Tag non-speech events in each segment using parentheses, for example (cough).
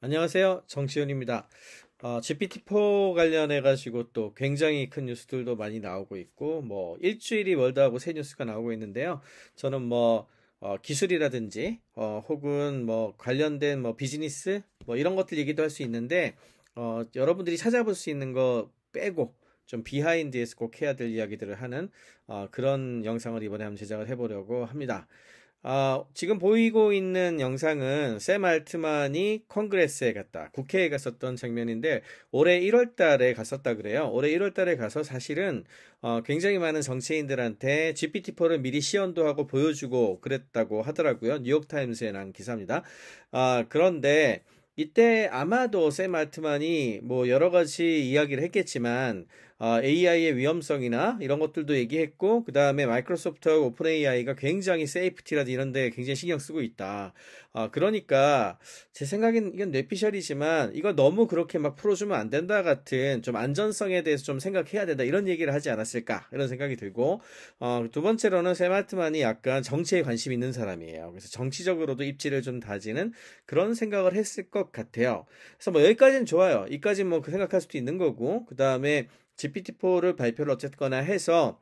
안녕하세요. 정치훈입니다. 어, GPT-4 관련해 가지고 또 굉장히 큰 뉴스들도 많이 나오고 있고 뭐 일주일이 월드하고 새 뉴스가 나오고 있는데요. 저는 뭐 어, 기술이라든지 어, 혹은 뭐 관련된 뭐 비즈니스 뭐 이런 것들 얘기도 할 수 있는데 어, 여러분들이 찾아볼 수 있는 거 빼고 좀 비하인드에서 꼭 해야 될 이야기들을 하는 어, 그런 영상을 이번에 한번 제작을 해보려고 합니다. 아, 지금 보이고 있는 영상은 샘 알트만이 컨그레스에 갔다, 국회에 갔었던 장면인데 올해 1월 달에 갔었다 그래요. 올해 1월 달에 가서 사실은 어, 굉장히 많은 정치인들한테 GPT-4를 미리 시연도 하고 보여주고 그랬다고 하더라고요. 뉴욕타임스에 난 기사입니다. 아, 그런데 이때 아마도 샘 알트만이 뭐 여러 가지 이야기를 했겠지만 아, AI의 위험성이나 이런 것들도 얘기했고 그 다음에 마이크로소프트하고 오픈 AI가 굉장히 세이프티라든 지 이런데 굉장히 신경 쓰고 있다. 아, 그러니까 제 생각엔 이건 뇌피셜이지만 이거 너무 그렇게 막 풀어주면 안 된다 같은 좀 안전성에 대해서 좀 생각해야 된다 이런 얘기를 하지 않았을까 이런 생각이 들고 어, 두 번째로는 세마트만이 약간 정치에 관심 있는 사람이에요. 그래서 정치적으로도 입지를 좀 다지는 그런 생각을 했을 것 같아요. 그래서 뭐 여기까지는 좋아요. 이까지 뭐 그 생각할 수도 있는 거고 그 다음에 GPT-4를 발표를 어쨌거나 해서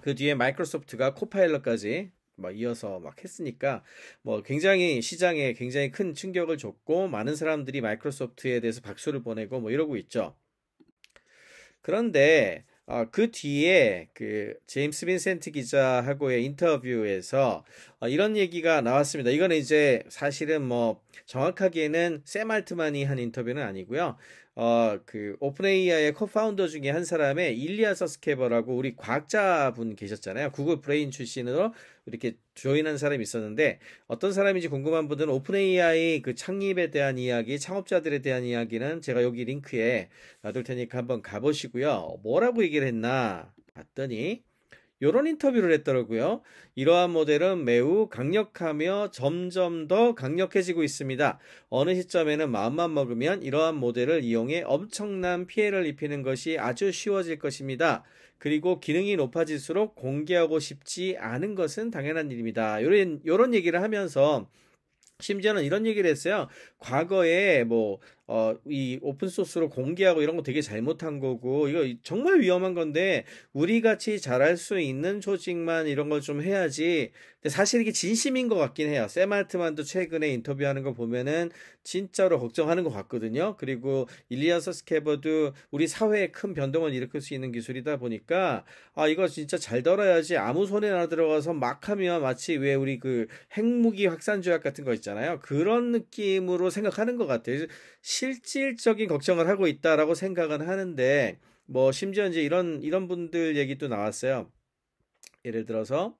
그 뒤에 마이크로소프트가 코파일럿까지 막 이어서 막 했으니까 뭐 굉장히 시장에 굉장히 큰 충격을 줬고 많은 사람들이 마이크로소프트에 대해서 박수를 보내고 뭐 이러고 있죠. 그런데 어, 그 뒤에 그 제임스 빈센트 기자하고의 인터뷰에서 어, 이런 얘기가 나왔습니다. 이거는 이제 사실은 뭐 정확하게는 샘 알트만이 한 인터뷰는 아니고요. 어, 그 오픈AI의 코파운더 중에 한 사람의 일리아 서스케버라고 우리 과학자분 계셨잖아요. 구글 브레인 출신으로 이렇게 조인한 사람이 있었는데 어떤 사람인지 궁금한 분들은 오픈AI 그 창립에 대한 이야기, 창업자들에 대한 이야기는 제가 여기 링크에 놔둘 테니까 한번 가보시고요. 뭐라고 얘기를 했나 봤더니 이런 인터뷰를 했더라고요. 이러한 모델은 매우 강력하며 점점 더 강력해지고 있습니다. 어느 시점에는 마음만 먹으면 이러한 모델을 이용해 엄청난 피해를 입히는 것이 아주 쉬워질 것입니다. 그리고 기능이 높아질수록 공개하고 싶지 않은 것은 당연한 일입니다. 이런 이런 얘기를 하면서 심지어는 이런 얘기를 했어요. 과거에 뭐 어, 이 오픈 소스로 공개하고 이런 거 되게 잘못한 거고 이거 정말 위험한 건데 우리 같이 잘할 수 있는 조직만 이런 걸 좀 해야지. 근데 사실 이게 진심인 것 같긴 해요. 세마트만도 최근에 인터뷰하는 거 보면은 진짜로 걱정하는 것 같거든요. 그리고 일리아서 스케버도 우리 사회에 큰 변동을 일으킬 수 있는 기술이다 보니까 아 이거 진짜 잘 덜어야지 아무 손에나 들어가서 막하면 마치 왜 우리 그 핵무기 확산 조약 같은 거 있잖아요. 그런 느낌으로 생각하는 것 같아요. 실질적인 걱정을 하고 있다라고 생각은 하는데 뭐 심지어 이제 이런 이런 분들 얘기도 나왔어요. 예를 들어서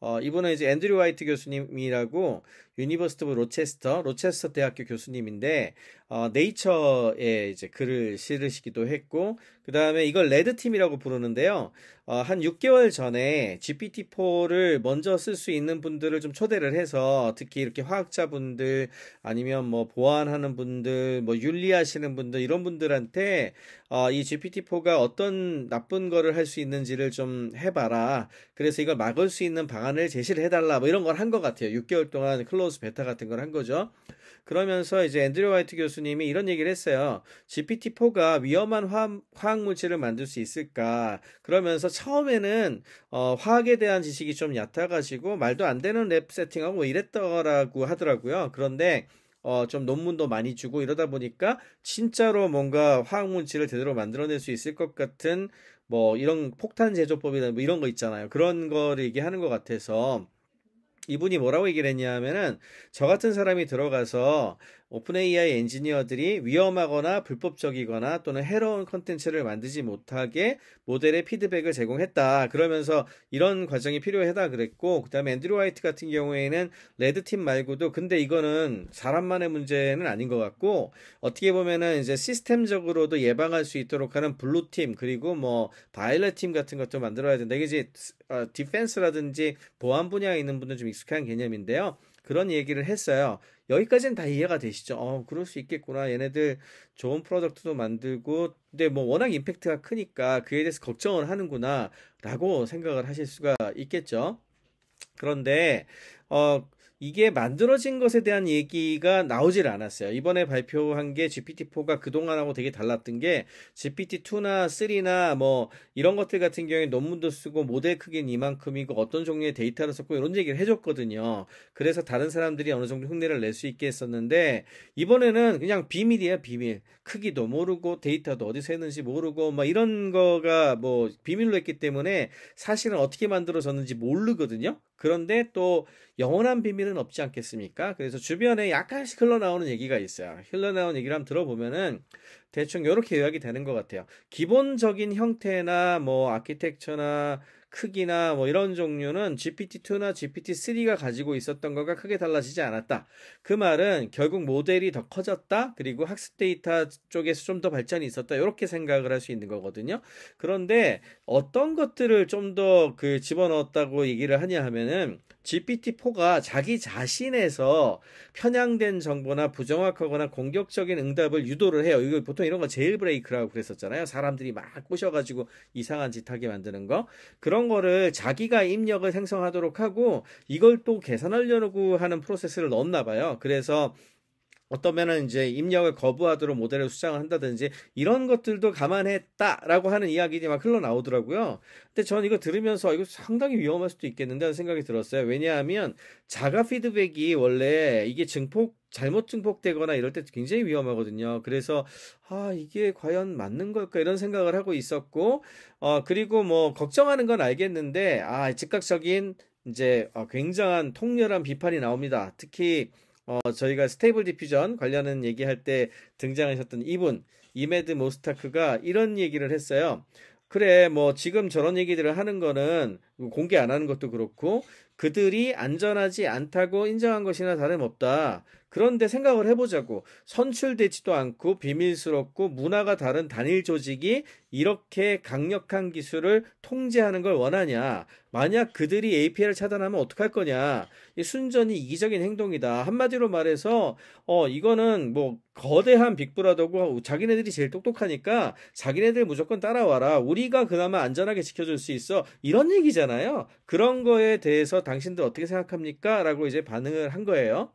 어, 이분은 이제 앤드류 화이트 교수님이라고 유니버스티 오브 로체스터, 로체스터 대학교 교수님인데, 어, 네이처에 이제 글을 실으시기도 했고, 그 다음에 이걸 레드팀이라고 부르는데요. 어, 한 6개월 전에 GPT-4를 먼저 쓸 수 있는 분들을 좀 초대를 해서 특히 이렇게 화학자분들 아니면 뭐 보안하는 분들 뭐 윤리하시는 분들 이런 분들한테 어, 이 GPT-4가 어떤 나쁜 거를 할 수 있는지를 좀 해봐라. 그래서 이걸 막을 수 있는 방안을 제시를 해달라. 뭐 이런 걸 한 것 같아요. 6개월 동안 클로즈 베타 같은 걸 한 거죠. 그러면서 이제 앤드류 화이트 교수님이 이런 얘기를 했어요. GPT-4가 위험한 화학 물질을 만들 수 있을까? 그러면서 처음에는 어, 화학에 대한 지식이 좀 얕아가지고 말도 안 되는 랩 세팅하고 이랬더라고 하더라고요. 그런데 어, 좀 논문도 많이 주고 이러다 보니까 진짜로 뭔가 화학 물질을 제대로 만들어낼 수 있을 것 같은 뭐 이런 폭탄 제조법이나 뭐 이런 거 있잖아요. 그런 거를 얘기하는 것 같아서 이분이 뭐라고 얘기를 했냐면은 저 같은 사람이 들어가서 오픈 AI 엔지니어들이 위험하거나 불법적이거나 또는 해로운 컨텐츠를 만들지 못하게 모델의 피드백을 제공했다. 그러면서 이런 과정이 필요하다 그랬고 그다음에 앤드류 화이트 같은 경우에는 레드 팀 말고도 근데 이거는 사람만의 문제는 아닌 것 같고 어떻게 보면은 이제 시스템적으로도 예방할 수 있도록 하는 블루 팀 그리고 뭐바올렛팀 같은 것도 만들어야 된다. 이게 이제 어, 디펜스라든지 보안 분야에 있는 분들 좀 익숙한 개념인데요. 그런 얘기를 했어요. 여기까지는 다 이해가 되시죠? 어, 그럴 수 있겠구나. 얘네들 좋은 프로젝트도 만들고, 근데 뭐 워낙 임팩트가 크니까 그에 대해서 걱정을 하는구나. 라고 생각을 하실 수가 있겠죠? 그런데, 어, 이게 만들어진 것에 대한 얘기가 나오질 않았어요. 이번에 발표한 게 GPT-4가 그동안하고 되게 달랐던 게 GPT-2나 3나 뭐 이런 것들 같은 경우에 논문도 쓰고 모델 크기는 이만큼이고 어떤 종류의 데이터를 썼고 이런 얘기를 해줬거든요. 그래서 다른 사람들이 어느 정도 흉내를 낼 수 있게 했었는데 이번에는 그냥 비밀이야 비밀. 크기도 모르고 데이터도 어디서 했는지 모르고 막 이런 거가 뭐 비밀로 했기 때문에 사실은 어떻게 만들어졌는지 모르거든요. 그런데 또 영원한 비밀은 없지 않겠습니까? 그래서 주변에 약간씩 흘러나오는 얘기가 있어요. 흘러나오는 얘기를 한번 들어보면은 대충 이렇게 요약이 되는 것 같아요. 기본적인 형태나 뭐 아키텍처나 크기나 뭐 이런 종류는 GPT-2나 GPT-3가 가지고 있었던 것과 크게 달라지지 않았다. 그 말은 결국 모델이 더 커졌다. 그리고 학습 데이터 쪽에서 좀 더 발전이 있었다. 이렇게 생각을 할 수 있는 거거든요. 그런데 어떤 것들을 좀 더 그 집어넣었다고 얘기를 하냐 하면은 GPT-4가 자기 자신에서 편향된 정보나 부정확하거나 공격적인 응답을 유도를 해요. 이거 보통 이런 거 제일 브레이크라고 그랬었잖아요. 사람들이 막 꼬셔가지고 이상한 짓 하게 만드는 거. 그런 거를 자기가 입력을 생성하도록 하고 이걸 또 계산하려고 하는 프로세스를 넣었나 봐요. 그래서 어떤 면은 이제 입력을 거부하도록 모델을 수정을 한다든지 이런 것들도 감안했다라고 하는 이야기들이 막 흘러나오더라고요. 근데 전 이거 들으면서 이거 상당히 위험할 수도 있겠는데 하는 생각이 들었어요. 왜냐하면 자가 피드백이 원래 이게 증폭 잘못 증폭되거나 이럴 때 굉장히 위험하거든요. 그래서 아 이게 과연 맞는 걸까 이런 생각을 하고 있었고 어 그리고 뭐 걱정하는 건 알겠는데 아 즉각적인 이제 어, 굉장한 통렬한 비판이 나옵니다. 특히 어, 저희가 스테이블 디퓨전 관련한 얘기할 때 등장하셨던 이분 이메드 모스타크가 이런 얘기를 했어요. 그래, 뭐, 지금 저런 얘기들을 하는 거는 공개 안 하는 것도 그렇고, 그들이 안전하지 않다고 인정한 것이나 다름없다. 그런데 생각을 해보자고 선출되지도 않고 비밀스럽고 문화가 다른 단일 조직이 이렇게 강력한 기술을 통제하는 걸 원하냐? 만약 그들이 a p i 를 차단하면 어떡할 거냐? 순전히 이기적인 행동이다. 한마디로 말해서 어 이거는 뭐 거대한 빅브라더고 자기네들이 제일 똑똑하니까 자기네들 무조건 따라와라. 우리가 그나마 안전하게 지켜줄 수 있어. 이런 얘기잖아요. 그런 거에 대해서 당신들 어떻게 생각합니까? 라고 이제 반응을 한 거예요.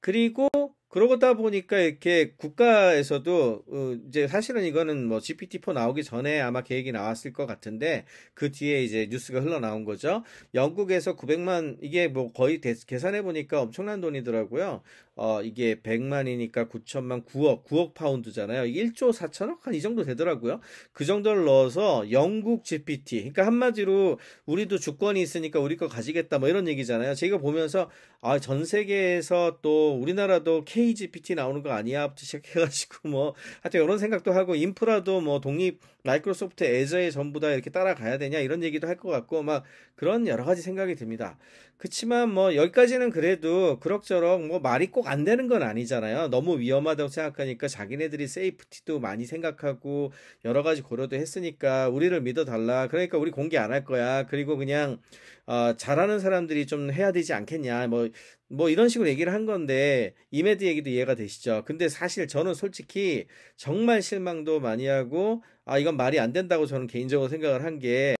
그리고 그러다 보니까 이렇게 국가에서도 어, 이제 사실은 이거는 뭐 GPT-4 나오기 전에 아마 계획이 나왔을 것 같은데 그 뒤에 이제 뉴스가 흘러나온 거죠. 영국에서 900만 이게 뭐 거의 계산해 보니까 엄청난 돈이더라고요. 어, 이게 100만이니까 9천만 9억, 9억 파운드잖아요. 1조 4천억? 한 이 정도 되더라고요. 그 정도를 넣어서 영국 GPT. 그러니까 한마디로 우리도 주권이 있으니까 우리 거 가지겠다. 뭐 이런 얘기잖아요. 제가 보면서, 아, 전 세계에서 또 우리나라도 KGPT 나오는 거 아니야? 부터 시작해가지고 (laughs) 뭐, 하여튼 이런 생각도 하고, 인프라도 뭐 독립, 마이크로소프트 애저에 전부 다 이렇게 따라가야 되냐? 이런 얘기도 할 것 같고, 막 그런 여러 가지 생각이 듭니다. 그치만 뭐 여기까지는 그래도 그럭저럭 뭐 말이 꼭 안 되는 건 아니잖아요. 너무 위험하다고 생각하니까 자기네들이 세이프티도 많이 생각하고 여러 가지 고려도 했으니까 우리를 믿어달라. 그러니까 우리 공개 안 할 거야. 그리고 그냥 어, 잘하는 사람들이 좀 해야 되지 않겠냐. 뭐뭐 뭐 이런 식으로 얘기를 한 건데 이메드 얘기도 이해가 되시죠. 근데 사실 저는 솔직히 정말 실망도 많이 하고 아 이건 말이 안 된다고 저는 개인적으로 생각을 한게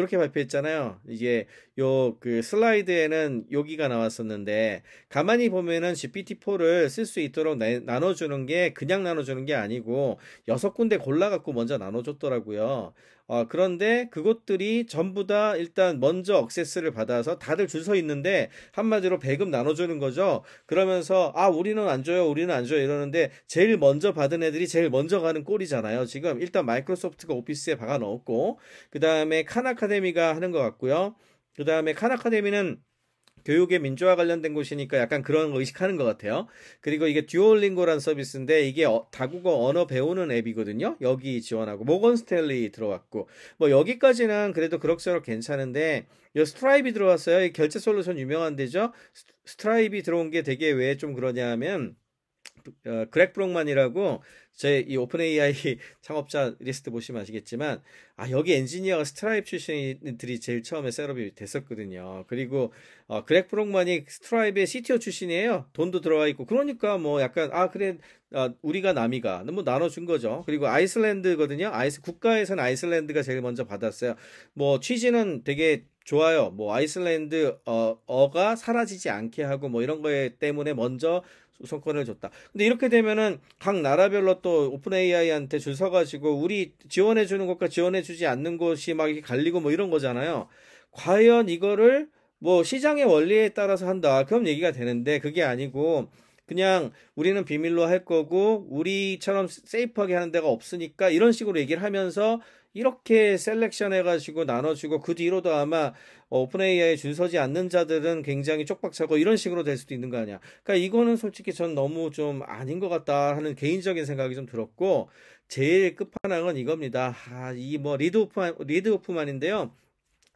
이렇게 발표했잖아요. 이게 요그 슬라이드에는 여기가 나왔었는데 가만히 보면은 GPT-4를 쓸 수 있도록 나, 눠주는게 그냥 나눠주는 게 아니고 여섯 군데 골라갖고 먼저 나눠줬더라고요. 어, 그런데 그것들이 전부 다 일단 먼저 억세스를 받아서 다들 줄 서 있는데 한마디로 배급 나눠주는 거죠. 그러면서 아 우리는 안 줘요, 우리는 안 줘요 이러는데 제일 먼저 받은 애들이 제일 먼저 가는 꼴이잖아요. 지금 일단 마이크로소프트가 오피스에 박아 넣었고 그 다음에 칸 아카데미가 하는 것 같고요. 그 다음에 칸 아카데미는 교육의 민주화 관련된 곳이니까 약간 그런 거 의식하는 것 같아요. 그리고 이게 듀오링고란 서비스인데 이게 어, 다국어 언어 배우는 앱이거든요. 여기 지원하고 모건 스텔리 들어왔고 뭐 여기까지는 그래도 그럭저럭 괜찮은데 요 스트라이비 들어왔어요. 이 결제 솔루션 유명한 데죠. 스트라이비 들어온 게 되게 왜 좀 그러냐 하면 어, 그렉 브록만이라고 제 이 오픈 AI 창업자 리스트 보시면 아시겠지만 아 여기 엔지니어가 스트라이프 출신들이 제일 처음에 셋업이 됐었거든요. 그리고 어, 그렉 브록만이 스트라이프의 CTO 출신이에요. 돈도 들어와 있고 그러니까 뭐 약간 아 그래 아, 우리가 남이가 너무 뭐 나눠준 거죠. 그리고 아이슬란드거든요. 아이스 국가에서는 아이슬란드가 제일 먼저 받았어요. 뭐 취지는 되게 좋아요. 뭐 아이슬란드 어, 어가 사라지지 않게 하고 뭐 이런 거에 때문에 먼저 우선권을 줬다. 근데 이렇게 되면은 각 나라별로 또 오픈 AI한테 줄 서가지고 우리 지원해 주는 것과 지원해 주지 않는 곳이 막 이렇게 갈리고 뭐 이런 거잖아요. 과연 이거를 뭐 시장의 원리에 따라서 한다. 그럼 얘기가 되는데 그게 아니고 그냥 우리는 비밀로 할 거고 우리처럼 세이프하게 하는 데가 없으니까 이런 식으로 얘기를 하면서 이렇게 셀렉션해가지고 나눠주고 그 뒤로도 아마 어, 오픈 AI에 줄 서지 않는 자들은 굉장히 쪽박차고 이런 식으로 될 수도 있는 거 아니야. 그러니까 이거는 솔직히 전 너무 좀 아닌 것 같다 하는 개인적인 생각이 좀 들었고 제일 끝판왕은 이겁니다. 아, 이뭐 리드오프만, 리드오프만인데요.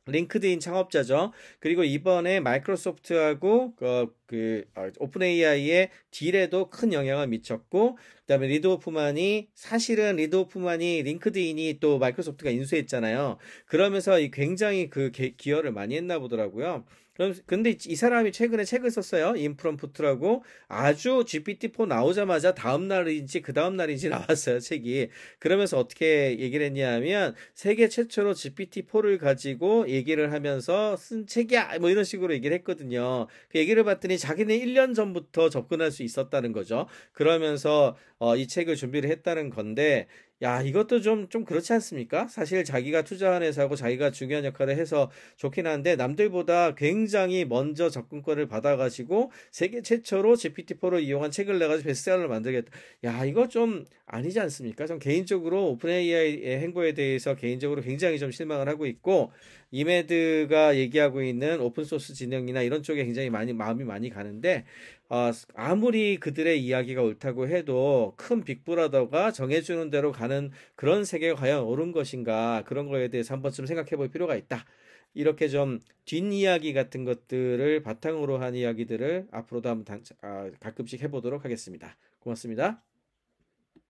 링크드인 창업자죠. 그리고 이번에 마이크로소프트하고 그그 오픈 AI의 딜에도 큰 영향을 미쳤고 그다음에 리드오프만이 사실은 리드오프만이 링크드인이 또 마이크로소프트가 인수했잖아요. 그러면서 굉장히 그 기여를 많이 했나 보더라고요. 그럼 근데 이 사람이 최근에 책을 썼어요. 인프럼프트라고 아주 GPT-4 나오자마자 다음 날인지 그 다음 날인지 (laughs) 나왔어요, 책이. 그러면서 어떻게 얘기를 했냐면 세계 최초로 GPT-4를 가지고 얘기를 하면서 쓴 책이야. 뭐 이런 식으로 얘기를 했거든요. 그 얘기를 봤더니 자기는 1년 전부터 접근할 수 있었다는 거죠. 그러면서 어, 이 책을 준비를 했다는 건데 야, 이것도 좀, 좀 그렇지 않습니까? 사실 자기가 투자한 회사고 자기가 중요한 역할을 해서 좋긴 한데, 남들보다 굉장히 먼저 접근권을 받아가지고, 세계 최초로 GPT-4를 이용한 책을 내가지고 베스트셀러를 만들겠다. 야, 이거 좀 아니지 않습니까? 좀 개인적으로 오픈 AI의 행보에 대해서 개인적으로 굉장히 좀 실망을 하고 있고, 이메드가 얘기하고 있는 오픈소스 진영이나 이런 쪽에 굉장히 많이 마음이 많이 가는데 어, 아무리 그들의 이야기가 옳다고 해도 큰 빅브라더가 정해주는 대로 가는 그런 세계가 과연 옳은 것인가 그런 거에 대해서 한 번쯤 생각해 볼 필요가 있다. 이렇게 좀 뒷이야기 같은 것들을 바탕으로 한 이야기들을 앞으로도 한번 당, 아, 가끔씩 해보도록 하겠습니다. 고맙습니다.